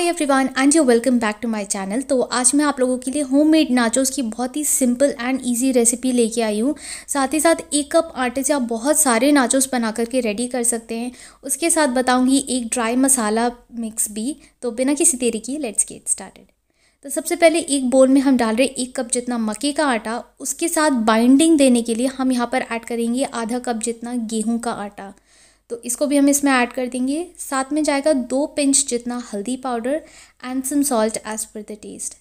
every everyone and you welcome back to my channel तो आज मैं आप लोगों के लिए होम मेड नाचोज़ की बहुत ही सिंपल एंड ईजी रेसिपी लेके आई हूँ साथ ही साथ एक कप आटे से आप बहुत सारे नाचोस बना करके रेडी कर सकते हैं उसके साथ बताऊँगी एक ड्राई मसाला मिक्स भी तो बिना किसी देरी की लेट्स गेट स्टार्टेड तो सबसे पहले एक बोल में हम डाल रहे एक कप जितना मक्के का आटा उसके साथ बाइंडिंग देने के लिए हम यहाँ पर ऐड करेंगे आधा कप जितना गेहूँ का आटा तो इसको भी हम इसमें ऐड कर देंगे साथ में जाएगा दो पिंच जितना हल्दी powder and some salt as per the taste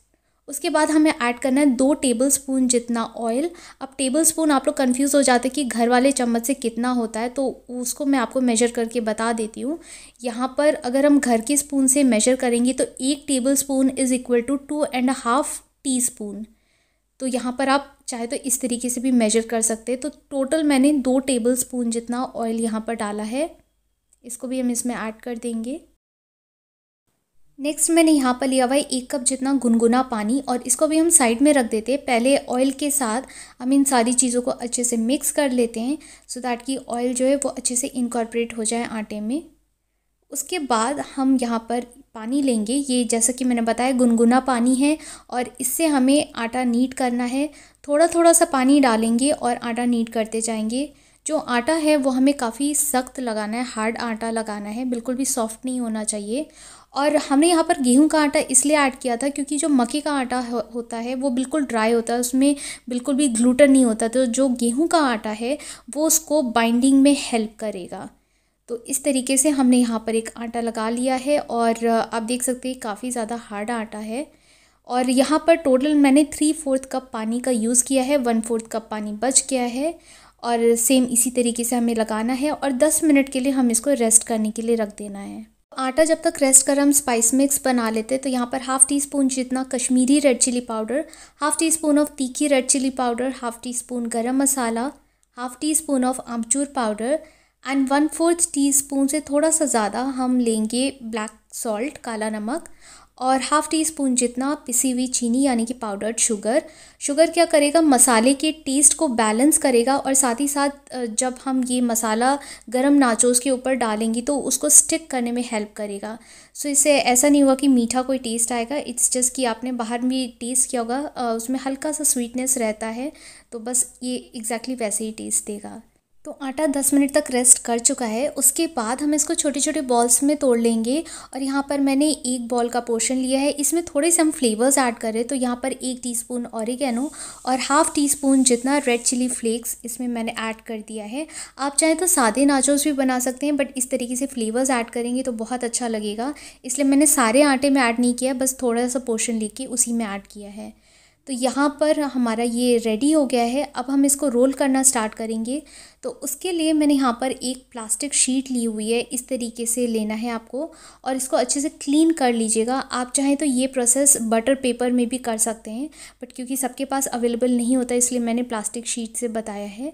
उसके बाद हमें ऐड करना है दो टेबल स्पून जितना ऑयल अब टेबल स्पून आप लोग कन्फ्यूज़ हो जाते हैं कि घर वाले चम्मच से कितना होता है तो उसको मैं आपको मेजर करके बता देती हूँ यहाँ पर अगर हम घर के स्पून से मेजर करेंगे तो एक tablespoon is equal to two and half teaspoon तो यहाँ पर आप चाहे तो इस तरीके से भी मेजर कर सकते हैं तो टोटल मैंने दो टेबल स्पून जितना ऑयल यहाँ पर डाला है इसको भी हम इसमें ऐड कर देंगे नेक्स्ट मैंने यहाँ पर लिया हुआ है एक कप जितना गुनगुना पानी और इसको भी हम साइड में रख देते हैं पहले ऑयल के साथ हम इन सारी चीज़ों को अच्छे से मिक्स कर लेते हैं सो दैट कि ऑयल जो है वो अच्छे से इनकॉर्पोरेट हो जाए आटे में उसके बाद हम यहाँ पर पानी लेंगे ये जैसा कि मैंने बताया गुनगुना पानी है और इससे हमें आटा नीट करना है थोड़ा थोड़ा सा पानी डालेंगे और आटा नीट करते जाएंगे जो आटा है वो हमें काफ़ी सख्त लगाना है हार्ड आटा लगाना है बिल्कुल भी सॉफ्ट नहीं होना चाहिए और हमने यहाँ पर गेहूं का आटा इसलिए ऐड किया था क्योंकि जो मक्के का आटा हो, होता है वो बिल्कुल ड्राई होता है उसमें बिल्कुल भी ग्लूटन नहीं होता तो जो गेहूं का आटा है वो उसको बाइंडिंग में हेल्प करेगा तो इस तरीके से हमने यहाँ पर एक आटा लगा लिया है और आप देख सकते हैं काफ़ी ज़्यादा हार्ड आटा है और यहाँ पर टोटल मैंने थ्री फोर्थ कप पानी का यूज़ किया है वन फोर्थ कप पानी बच गया है और सेम इसी तरीके से हमें लगाना है और दस मिनट के लिए हम इसको रेस्ट करने के लिए रख देना है आटा जब तक रेस्ट कर हम स्पाइस मिक्स बना लेते तो यहाँ पर हाफ़ टी स्पून जितना Kashmiri red chilli powder half teaspoon of तीखी red chilli powder half teaspoon गर्म मसाला हाफ़ टी स्पून ऑफ आमचूर powder and one fourth teaspoon से थोड़ा सा ज़्यादा हम लेंगे ब्लैक सॉल्ट काला नमक और हाफ़ टी स्पून जितना पिसी हुई चीनी यानी कि पाउडर्ड शुगर शुगर क्या करेगा मसाले के टेस्ट को बैलेंस करेगा और साथ ही साथ जब हम ये मसाला गरम नाचोस के ऊपर डालेंगे तो उसको स्टिक करने में हेल्प करेगा सो इससे ऐसा नहीं हुआ कि मीठा कोई टेस्ट आएगा इट्स जस्ट कि आपने बाहर भी टेस्ट किया होगा उसमें हल्का सा स्वीटनेस रहता है तो बस ये एग्जैक्टली exactly वैसे ही टेस्ट देगा तो आटा दस मिनट तक रेस्ट कर चुका है उसके बाद हम इसको छोटे छोटे बॉल्स में तोड़ लेंगे और यहाँ पर मैंने एक बॉल का पोर्शन लिया है इसमें थोड़े से हम फ्लेवर्स ऐड कर रहे हैं तो यहाँ पर एक टीस्पून स्पून और हाफ़ टी स्पून जितना रेड चिली फ्लेक्स इसमें मैंने ऐड कर दिया है आप चाहें तो सादे नाचोस भी बना सकते हैं बट इस तरीके से फ्लेवर्स ऐड करेंगे तो बहुत अच्छा लगेगा इसलिए मैंने सारे आटे में ऐड नहीं किया बस थोड़ा सा पोर्शन ले उसी में ऐड किया है तो यहाँ पर हमारा ये रेडी हो गया है अब हम इसको रोल करना स्टार्ट करेंगे तो उसके लिए मैंने यहाँ पर एक प्लास्टिक शीट ली हुई है इस तरीके से लेना है आपको और इसको अच्छे से क्लीन कर लीजिएगा आप चाहें तो ये प्रोसेस बटर पेपर में भी कर सकते हैं बट क्योंकि सबके पास अवेलेबल नहीं होता इसलिए मैंने प्लास्टिक शीट से बताया है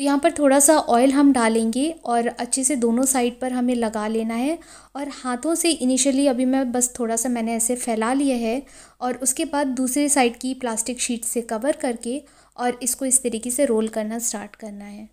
तो यहाँ पर थोड़ा सा ऑयल हम डालेंगे और अच्छे से दोनों साइड पर हमें लगा लेना है और हाथों से इनिशियली अभी मैं बस थोड़ा सा मैंने ऐसे फैला लिया है और उसके बाद दूसरे साइड की प्लास्टिक शीट से कवर करके और इसको इस तरीके से रोल करना स्टार्ट करना है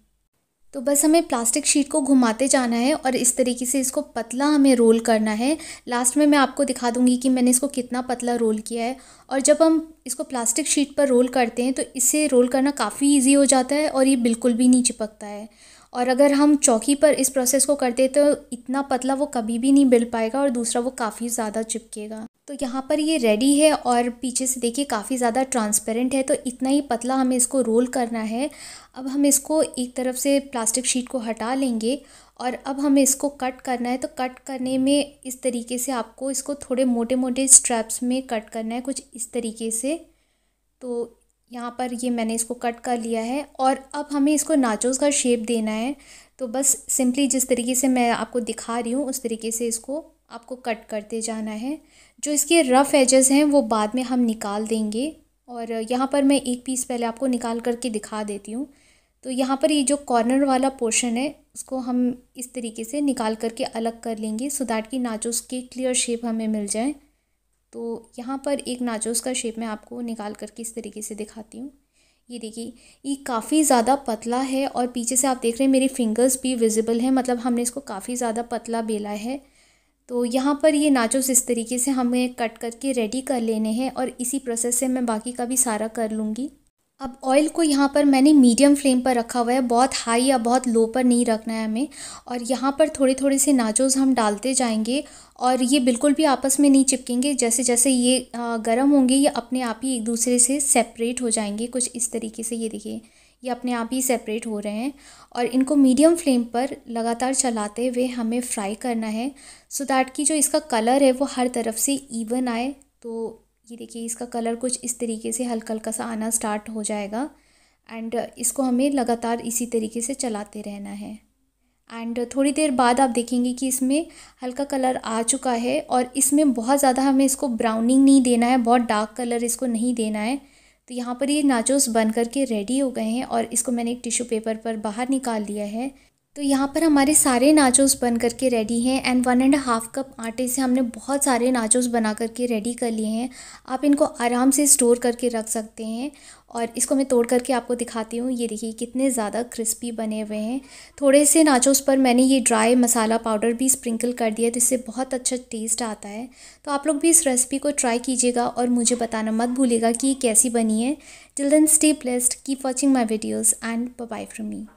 तो बस हमें प्लास्टिक शीट को घुमाते जाना है और इस तरीके से इसको पतला हमें रोल करना है लास्ट में मैं आपको दिखा दूंगी कि मैंने इसको कितना पतला रोल किया है और जब हम इसको प्लास्टिक शीट पर रोल करते हैं तो इससे रोल करना काफ़ी इजी हो जाता है और ये बिल्कुल भी नहीं चिपकता है और अगर हम चौकी पर इस प्रोसेस को करते तो इतना पतला वो कभी भी नहीं मिल पाएगा और दूसरा वो काफ़ी ज़्यादा चिपकेगा तो यहाँ पर ये रेडी है और पीछे से देखिए काफ़ी ज़्यादा ट्रांसपेरेंट है तो इतना ही पतला हमें इसको रोल करना है अब हम इसको एक तरफ से प्लास्टिक शीट को हटा लेंगे और अब हमें इसको कट करना है तो कट करने में इस तरीके से आपको इसको थोड़े मोटे मोटे स्ट्रैप्स में कट करना है कुछ इस तरीके से तो यहाँ पर ये मैंने इसको कट कर लिया है और अब हमें इसको नाचोस का शेप देना है तो बस सिंपली जिस तरीके से मैं आपको दिखा रही हूँ उस तरीके से इसको आपको कट करते जाना है जो इसके रफ़ एजेस हैं वो बाद में हम निकाल देंगे और यहाँ पर मैं एक पीस पहले आपको निकाल करके दिखा देती हूँ तो यहाँ पर ये जो कॉर्नर वाला पोर्शन है उसको हम इस तरीके से निकाल करके अलग कर लेंगे सो दैट की नाचोस के क्लियर शेप हमें मिल जाए तो यहाँ पर एक नाचोस का शेप मैं आपको निकाल कर किस तरीके से दिखाती हूँ ये देखिए ये काफ़ी ज़्यादा पतला है और पीछे से आप देख रहे हैं मेरी फिंगर्स भी विजिबल हैं मतलब हमने इसको काफ़ी ज़्यादा पतला बेला है तो यहाँ पर ये नाचोस इस तरीके से हमें कट करके रेडी कर लेने हैं और इसी प्रोसेस से मैं बाकी का भी सारा कर लूँगी अब ऑयल को यहाँ पर मैंने मीडियम फ्लेम पर रखा हुआ है बहुत हाई या बहुत लो पर नहीं रखना है हमें और यहाँ पर थोड़े थोड़े से नाचोज़ हम डालते जाएंगे और ये बिल्कुल भी आपस में नहीं चिपकेंगे जैसे जैसे ये गर्म होंगे ये अपने आप ही एक दूसरे से सेपरेट हो जाएंगे कुछ इस तरीके से ये देखिए ये अपने आप ही सेपरेट हो रहे हैं और इनको मीडियम फ्लेम पर लगातार चलाते हुए हमें फ्राई करना है सो so दैट कि जो इसका कलर है वो हर तरफ से इवन आए तो ये देखिए इसका कलर कुछ इस तरीके से हल्का हल्का सा आना स्टार्ट हो जाएगा एंड इसको हमें लगातार इसी तरीके से चलाते रहना है एंड थोड़ी देर बाद आप देखेंगे कि इसमें हल्का कलर आ चुका है और इसमें बहुत ज़्यादा हमें इसको ब्राउनिंग नहीं देना है बहुत डार्क कलर इसको नहीं देना है तो यहाँ पर ये नाचोस बन करके रेडी हो गए हैं और इसको मैंने एक टिश्यू पेपर पर बाहर निकाल लिया है तो यहाँ पर हमारे सारे नाचोस बन करके रेडी हैं and one and half cup आटे से हमने बहुत सारे नाचोस बना करके रेडी कर लिए हैं आप इनको आराम से स्टोर करके रख सकते हैं और इसको मैं तोड़ करके आपको दिखाती हूँ ये देखिए कितने ज़्यादा क्रिस्पी बने हुए हैं थोड़े से नाचोस पर मैंने ये ड्राई मसाला पाउडर भी स्प्रिंकल कर दिया तो इससे बहुत अच्छा टेस्ट आता है तो आप लोग भी इस रेसिपी को ट्राई कीजिएगा और मुझे बताना मत भूलेगा कि ये कैसी बनी है till then stay blessed keep watching my videos and bye from me